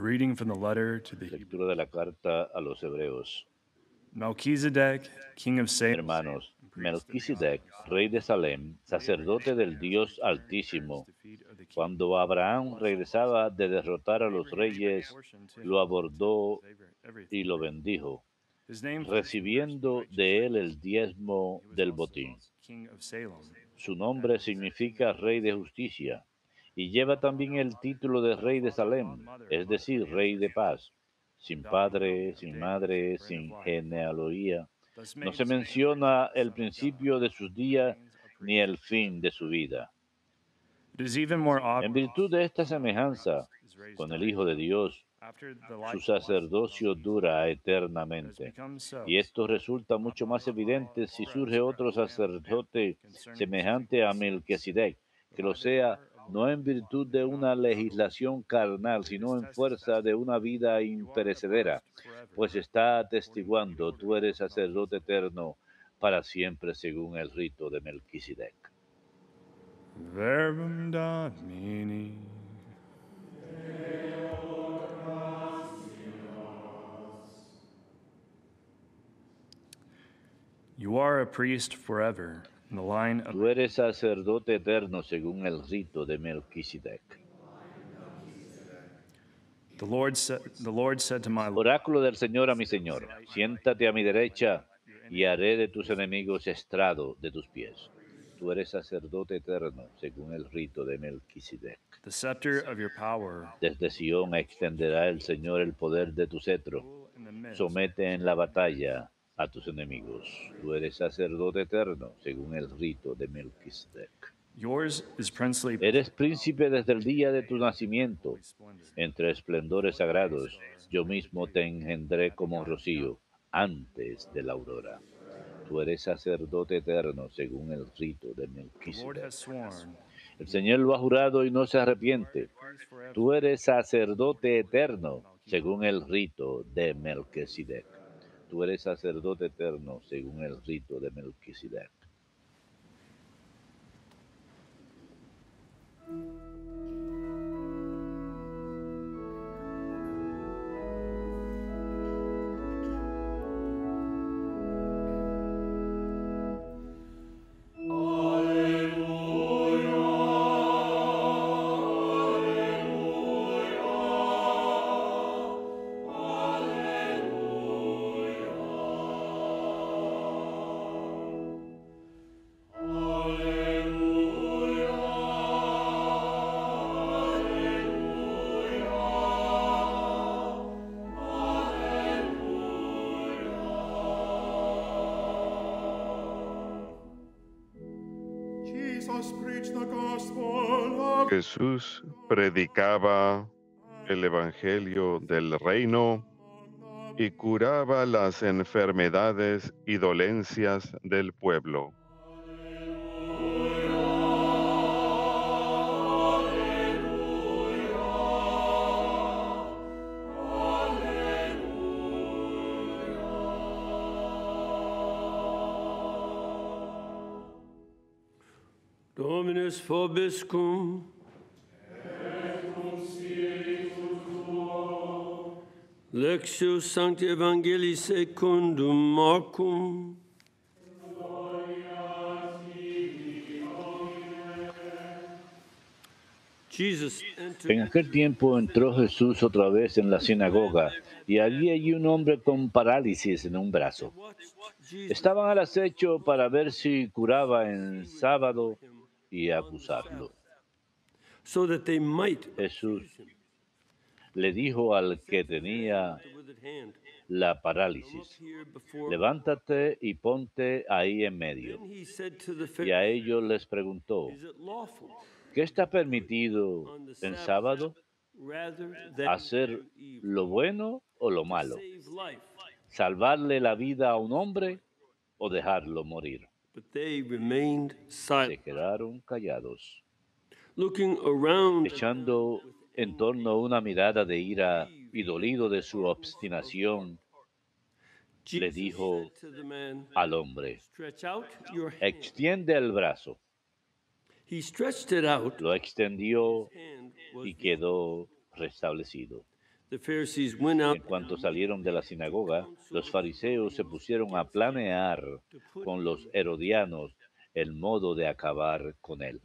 Reading Lectura de la carta a los hebreos. Hermanos, rey de Salem, sacerdote del Dios Altísimo, cuando Abraham regresaba de derrotar a los reyes, lo abordó y lo bendijo, recibiendo de él el diezmo del botín. Su nombre significa rey de justicia y lleva también el título de rey de Salem, es decir, rey de paz, sin padre, sin madre, sin genealogía. No se menciona el principio de sus días ni el fin de su vida. En virtud de esta semejanza con el Hijo de Dios, su sacerdocio dura eternamente. Y esto resulta mucho más evidente si surge otro sacerdote semejante a Melquisedec, que lo sea no en virtud de una legislación carnal, sino en fuerza de una vida imperecedera, pues está atestiguando, tú eres sacerdote eterno para siempre según el rito de Melquisedec. You are a priest forever. Tú eres sacerdote eterno según el rito de Melquisedec. Lord said, Oráculo del Señor a mi Señor, siéntate a mi derecha y haré de tus enemigos estrado de tus pies. Tú eres sacerdote eterno según el rito de Melquisedec. The Desde Sion extenderá el Señor el poder de tu cetro. Somete en la batalla a tus enemigos. Tú eres sacerdote eterno, según el rito de Melquisedec. Eres príncipe desde el día de tu nacimiento, entre esplendores sagrados. Yo mismo te engendré como rocío, antes de la aurora. Tú eres sacerdote eterno, según el rito de Melquisedec. El Señor lo ha jurado y no se arrepiente. Tú eres sacerdote eterno, según el rito de Melquisedec tú eres sacerdote eterno según el rito de Melquisedec. Jesús predicaba el Evangelio del Reino y curaba las enfermedades y dolencias del pueblo. Dominus Lectio Sancti Evangelii secundum En aquel tiempo entró Jesús otra vez en la sinagoga y había allí un hombre con parálisis en un brazo. Estaban al acecho para ver si curaba en sábado y acusarlo. Jesús le dijo al que tenía la parálisis, levántate y ponte ahí en medio. Y a ellos les preguntó, ¿qué está permitido en sábado? ¿Hacer lo bueno o lo malo? ¿Salvarle la vida a un hombre o dejarlo morir? Se quedaron callados, echando en torno a una mirada de ira y dolido de su obstinación, le dijo al hombre, extiende el brazo. Lo extendió y quedó restablecido. En cuanto salieron de la sinagoga, los fariseos se pusieron a planear con los herodianos el modo de acabar con él.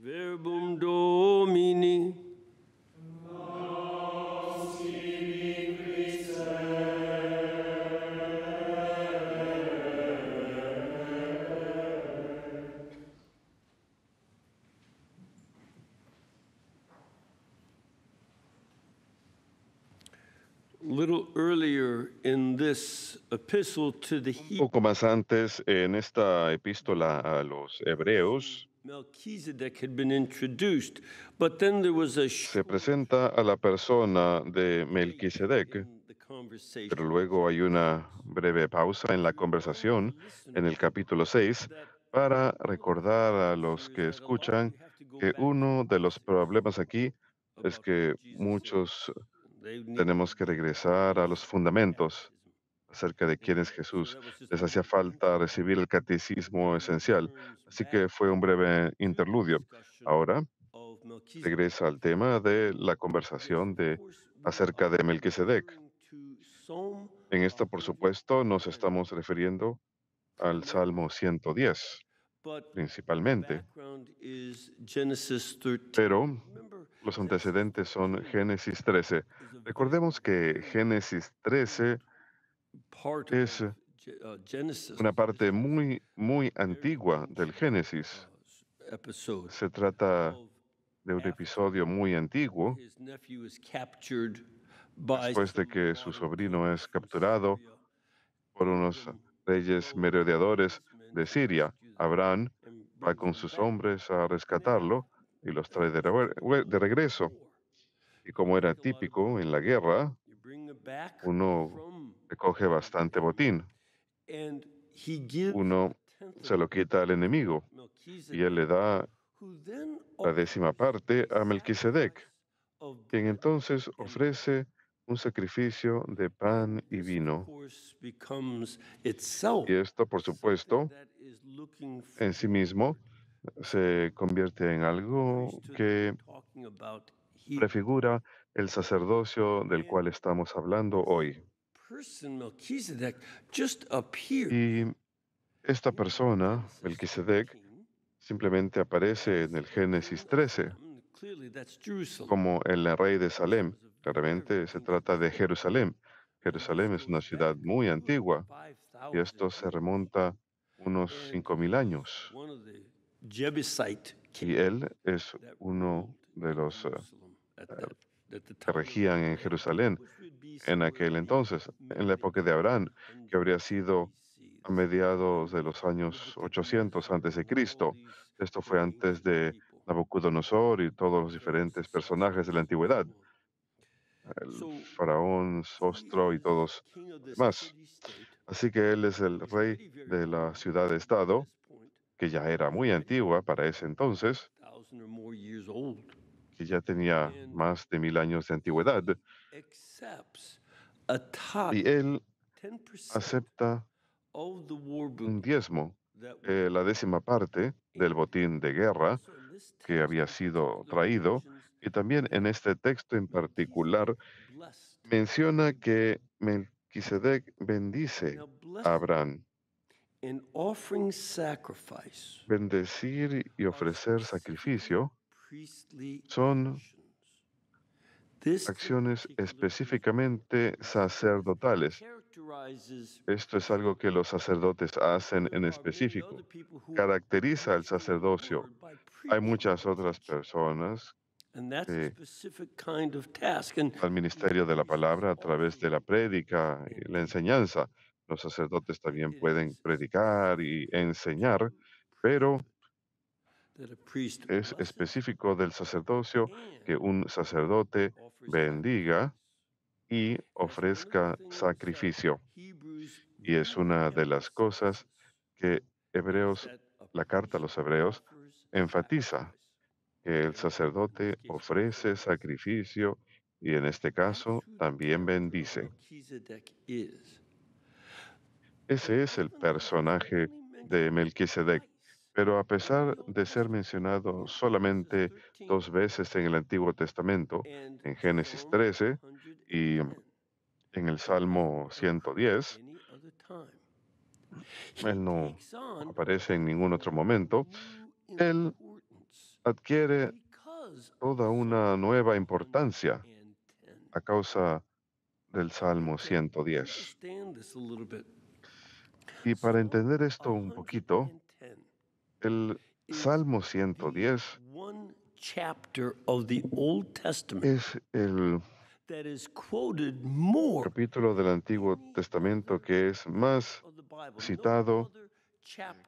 Un poco más antes, en esta epístola a los hebreos, se presenta a la persona de Melquisedec, pero luego hay una breve pausa en la conversación en el capítulo 6 para recordar a los que escuchan que uno de los problemas aquí es que muchos tenemos que regresar a los fundamentos acerca de quién es Jesús. Les hacía falta recibir el catecismo esencial, mm, así eh, que fue un breve interludio. Ahora regresa al tema de la conversación de, acerca de Melquisedec. En esto, por supuesto, nos estamos refiriendo al Salmo 110 principalmente. Pero los antecedentes son Génesis 13. Recordemos que Génesis 13 es uh, una parte muy, muy antigua del Génesis. Uh, Se trata de un episodio muy antiguo, después de que su sobrino es capturado por unos reyes merodeadores de Siria. Abraham va con sus hombres a rescatarlo y los trae de, de regreso. Y como era típico en la guerra, uno recoge bastante botín. Uno se lo quita al enemigo y él le da la décima parte a Melquisedec, quien entonces ofrece un sacrificio de pan y vino. Y esto, por supuesto, en sí mismo se convierte en algo que prefigura el sacerdocio del cual estamos hablando hoy. Y esta persona, Melquisedec, simplemente aparece en el Génesis 13 como el rey de Salem. Claramente se trata de Jerusalén. Jerusalén es una ciudad muy antigua y esto se remonta unos 5.000 años. Y él es uno de los eh, que regían en Jerusalén en aquel entonces, en la época de Abraham, que habría sido a mediados de los años 800 antes de Cristo. Esto fue antes de Nabucodonosor y todos los diferentes personajes de la antigüedad. El faraón, Sostro y todos más. Así que él es el rey de la ciudad de Estado, que ya era muy antigua para ese entonces que ya tenía más de mil años de antigüedad, y él acepta un diezmo, eh, la décima parte del botín de guerra que había sido traído, y también en este texto en particular menciona que Melquisedec bendice a Abraham. Bendecir y ofrecer sacrificio son acciones específicamente sacerdotales. Esto es algo que los sacerdotes hacen en específico. Caracteriza el sacerdocio. Hay muchas otras personas que al ministerio de la palabra a través de la prédica y la enseñanza. Los sacerdotes también pueden predicar y enseñar, pero es específico del sacerdocio que un sacerdote bendiga y ofrezca sacrificio. Y es una de las cosas que Hebreos, la carta a los Hebreos, enfatiza que el sacerdote ofrece sacrificio y en este caso también bendice. Ese es el personaje de Melquisedec pero a pesar de ser mencionado solamente dos veces en el Antiguo Testamento, en Génesis 13 y en el Salmo 110, él no aparece en ningún otro momento, él adquiere toda una nueva importancia a causa del Salmo 110. Y para entender esto un poquito, el Salmo 110 es el capítulo del Antiguo Testamento que es más citado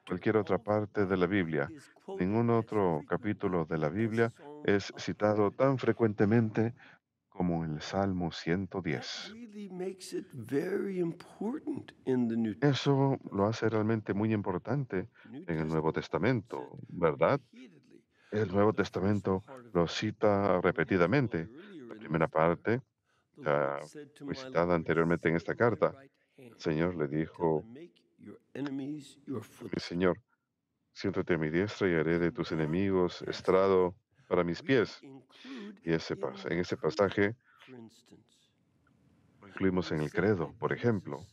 cualquier otra parte de la Biblia. Ningún otro capítulo de la Biblia es citado tan frecuentemente como el Salmo 110. Eso lo hace realmente muy importante en el Nuevo Testamento, ¿verdad? El Nuevo Testamento lo cita repetidamente. La primera parte, visitada citada anteriormente en esta carta, el Señor le dijo, Señor, siéntate a mi diestra y haré de tus enemigos estrado para mis pies. Y ese, en ese pasaje incluimos en el credo, por ejemplo,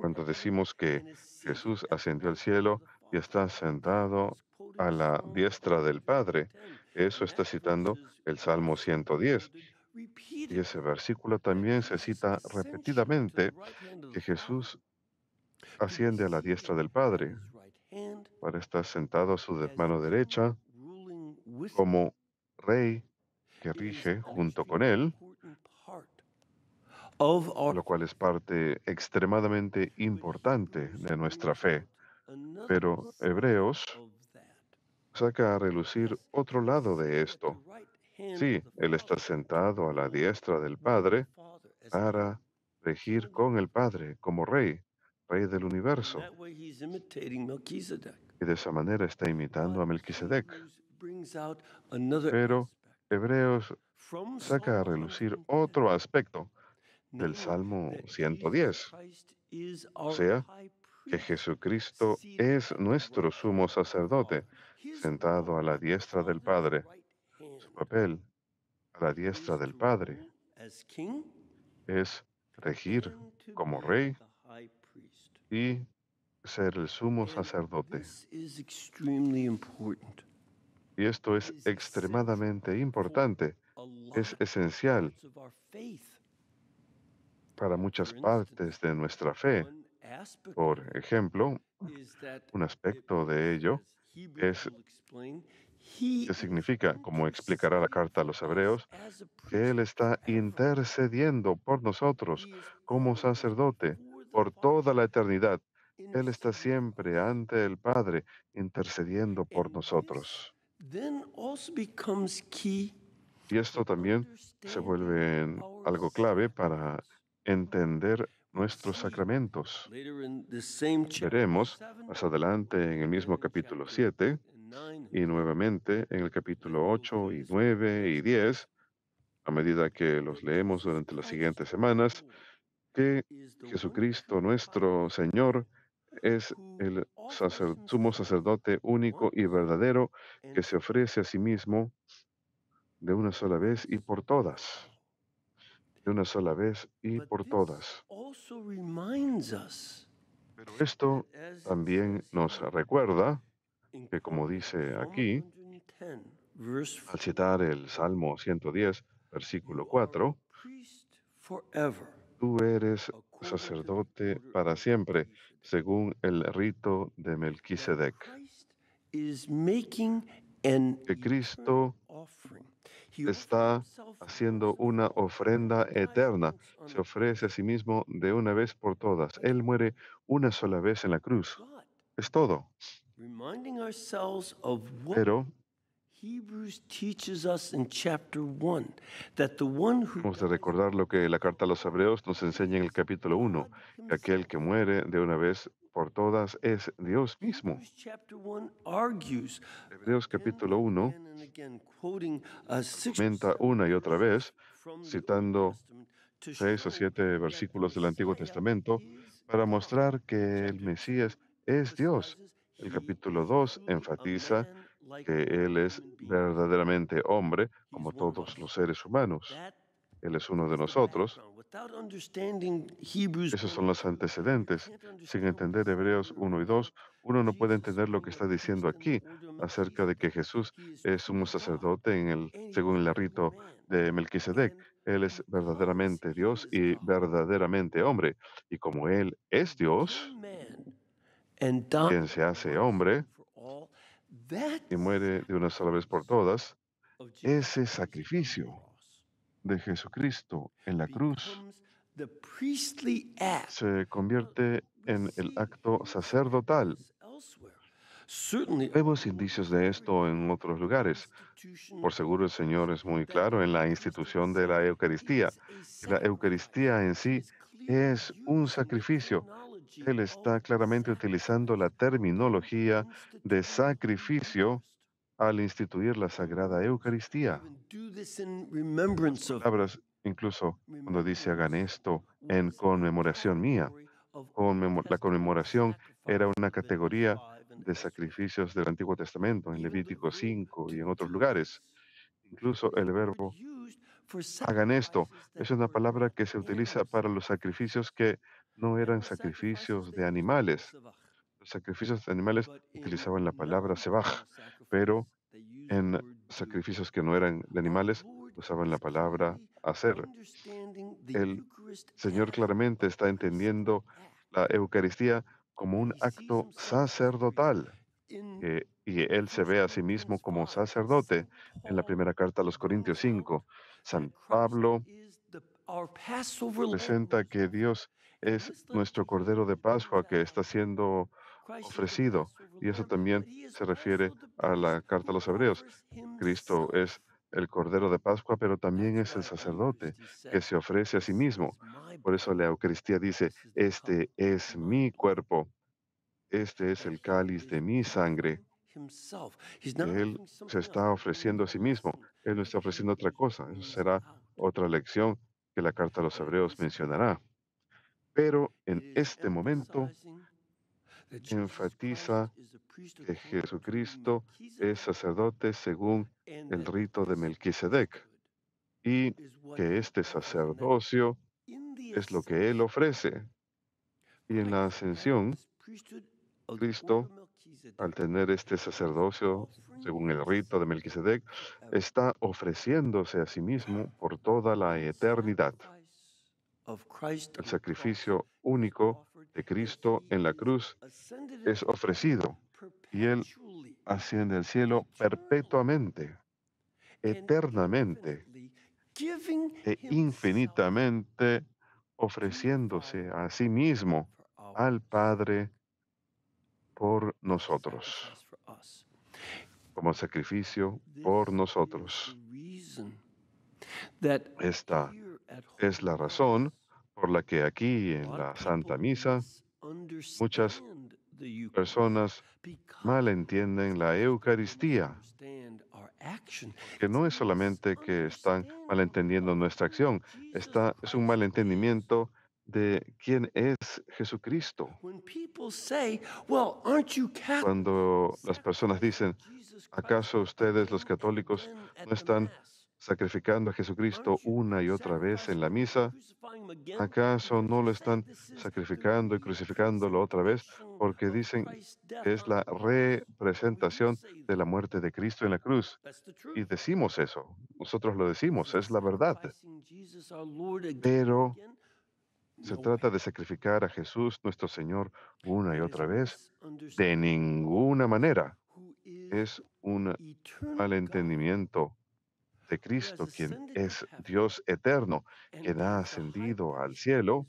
cuando decimos que Jesús ascendió al cielo y está sentado a la diestra del Padre. Eso está citando el Salmo 110. Y ese versículo también se cita repetidamente que Jesús asciende a la diestra del Padre para estar sentado a su mano derecha como rey que rige junto con él, lo cual es parte extremadamente importante de nuestra fe. Pero Hebreos saca a relucir otro lado de esto. Sí, Él está sentado a la diestra del Padre para regir con el Padre como Rey, Rey del universo. Y de esa manera está imitando a Melquisedec. Pero Hebreos saca a relucir otro aspecto del Salmo 110, o sea, que Jesucristo es nuestro sumo sacerdote, sentado a la diestra del Padre. Su papel a la diestra del Padre es regir como rey y ser el sumo sacerdote y esto es extremadamente importante, es esencial para muchas partes de nuestra fe. Por ejemplo, un aspecto de ello es que significa, como explicará la carta a los hebreos, que Él está intercediendo por nosotros como sacerdote por toda la eternidad. Él está siempre ante el Padre intercediendo por nosotros. Y esto también se vuelve algo clave para entender nuestros sacramentos. Veremos más adelante en el mismo capítulo 7 y nuevamente en el capítulo 8 y 9 y 10, a medida que los leemos durante las siguientes semanas, que Jesucristo nuestro Señor es el sumo sacerdote único y verdadero que se ofrece a sí mismo de una sola vez y por todas. De una sola vez y por todas. Pero esto también nos recuerda que, como dice aquí, al citar el Salmo 110, versículo 4, tú eres sacerdote para siempre, según el rito de Melquisedec. Cristo está haciendo una ofrenda eterna, se ofrece a sí mismo de una vez por todas. Él muere una sola vez en la cruz. Es todo. Pero Vamos a recordar lo que la carta a los hebreos nos enseña en el capítulo 1, que aquel que muere de una vez por todas es Dios mismo. Hebreos capítulo 1 uh, comenta una y otra vez, citando seis o siete versículos del Antiguo Testamento, para mostrar que el Mesías es Dios. El capítulo 2 enfatiza que Él es verdaderamente hombre como todos los seres humanos. Él es uno de nosotros. Esos son los antecedentes. Sin entender Hebreos 1 y 2, uno no puede entender lo que está diciendo aquí acerca de que Jesús es un sacerdote en el, según el rito de Melquisedec. Él es verdaderamente Dios y verdaderamente hombre. Y como Él es Dios, quien se hace hombre, y muere de una sola vez por todas, ese sacrificio de Jesucristo en la cruz se convierte en el acto sacerdotal. Vemos indicios de esto en otros lugares. Por seguro el Señor es muy claro en la institución de la Eucaristía. La Eucaristía en sí es un sacrificio él está claramente utilizando la terminología de sacrificio al instituir la Sagrada Eucaristía. palabras, incluso cuando dice hagan esto en conmemoración mía, la conmemoración era una categoría de sacrificios del Antiguo Testamento, en Levítico 5 y en otros lugares. Incluso el verbo hagan esto es una palabra que se utiliza para los sacrificios que no eran sacrificios de animales. Los sacrificios de animales utilizaban la palabra sebaj, pero en sacrificios que no eran de animales usaban la palabra hacer. El Señor claramente está entendiendo la Eucaristía como un acto sacerdotal. y él se ve a sí mismo como sacerdote en la primera carta a los Corintios 5. San Pablo presenta que Dios es nuestro Cordero de Pascua que está siendo ofrecido. Y eso también se refiere a la carta a los hebreos. Cristo es el Cordero de Pascua, pero también es el sacerdote que se ofrece a sí mismo. Por eso la Eucaristía dice, este es mi cuerpo, este es el cáliz de mi sangre. Él se está ofreciendo a sí mismo, Él no está ofreciendo otra cosa. Eso será otra lección que la carta a los hebreos mencionará. Pero en este momento enfatiza que Jesucristo es sacerdote según el rito de Melquisedec y que este sacerdocio es lo que él ofrece. Y en la ascensión, Cristo, al tener este sacerdocio según el rito de Melquisedec, está ofreciéndose a sí mismo por toda la eternidad. El sacrificio único de Cristo en la cruz es ofrecido y Él asciende al cielo perpetuamente, eternamente e infinitamente ofreciéndose a sí mismo al Padre por nosotros, como sacrificio por nosotros. está. Es la razón por la que aquí en la Santa Misa muchas personas malentienden la Eucaristía, que no es solamente que están malentendiendo nuestra acción, está, es un malentendimiento de quién es Jesucristo. Cuando las personas dicen, ¿acaso ustedes los católicos no están sacrificando a Jesucristo una y otra vez en la misa? ¿Acaso no lo están sacrificando y crucificándolo otra vez? Porque dicen que es la representación de la muerte de Cristo en la cruz. Y decimos eso, nosotros lo decimos, es la verdad. Pero se trata de sacrificar a Jesús, nuestro Señor, una y otra vez. De ninguna manera. Es un malentendimiento entendimiento Cristo, quien es Dios eterno, que ha ascendido al cielo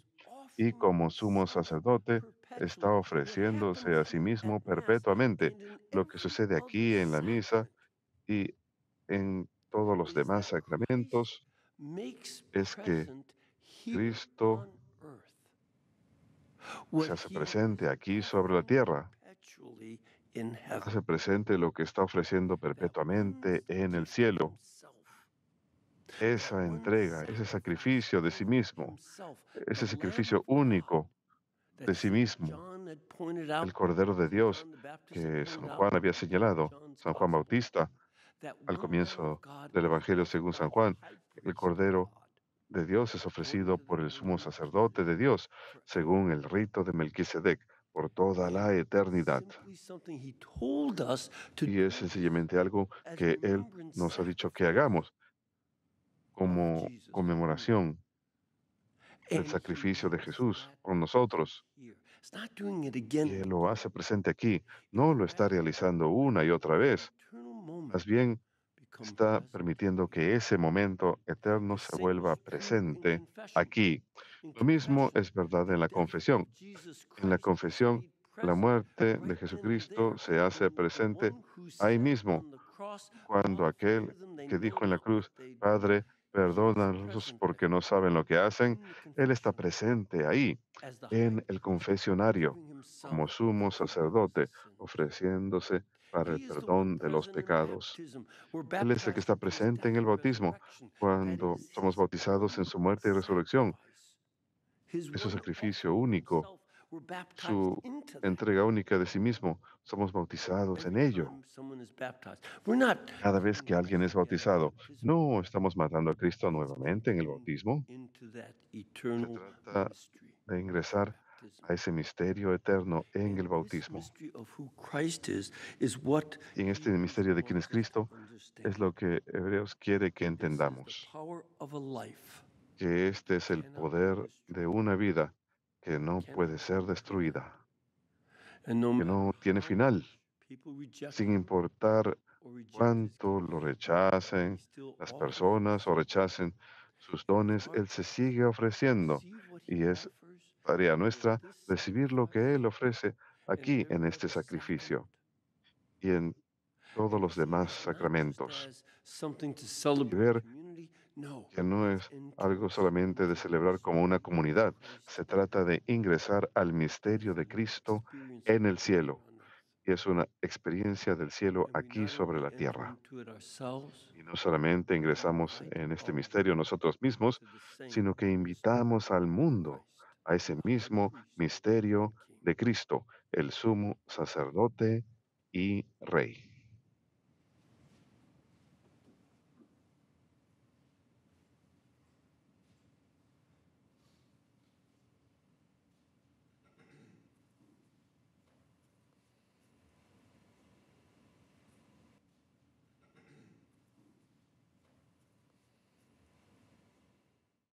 y como sumo sacerdote está ofreciéndose a sí mismo perpetuamente. Lo que sucede aquí en la misa y en todos los demás sacramentos es que Cristo se hace presente aquí sobre la tierra, hace presente lo que está ofreciendo perpetuamente en el cielo esa entrega, ese sacrificio de sí mismo, ese sacrificio único de sí mismo. El Cordero de Dios que San Juan había señalado, San Juan Bautista, al comienzo del Evangelio según San Juan, el Cordero de Dios es ofrecido por el sumo sacerdote de Dios, según el rito de Melquisedec, por toda la eternidad. Y es sencillamente algo que Él nos ha dicho que hagamos como conmemoración del sacrificio de Jesús por nosotros. lo hace presente aquí. No lo está realizando una y otra vez. Más bien, está permitiendo que ese momento eterno se vuelva presente aquí. Lo mismo es verdad en la confesión. En la confesión, la muerte de Jesucristo se hace presente ahí mismo, cuando aquel que dijo en la cruz, Padre, Perdónalos porque no saben lo que hacen. Él está presente ahí, en el confesionario, como sumo sacerdote, ofreciéndose para el perdón de los pecados. Él es el que está presente en el bautismo, cuando somos bautizados en su muerte y resurrección. Es un sacrificio único su entrega única de sí mismo. Somos bautizados en ello. Cada vez que alguien es bautizado, no estamos matando a Cristo nuevamente en el bautismo. Se trata de ingresar a ese misterio eterno en el bautismo. Y en este misterio de quién es Cristo es lo que Hebreos quiere que entendamos, que este es el poder de una vida que no puede ser destruida, que no tiene final. Sin importar cuánto lo rechacen las personas o rechacen sus dones, Él se sigue ofreciendo y es tarea nuestra recibir lo que Él ofrece aquí en este sacrificio y en todos los demás sacramentos. Y ver que no es algo solamente de celebrar como una comunidad, se trata de ingresar al misterio de Cristo en el cielo. Y es una experiencia del cielo aquí sobre la tierra. Y no solamente ingresamos en este misterio nosotros mismos, sino que invitamos al mundo a ese mismo misterio de Cristo, el sumo sacerdote y rey.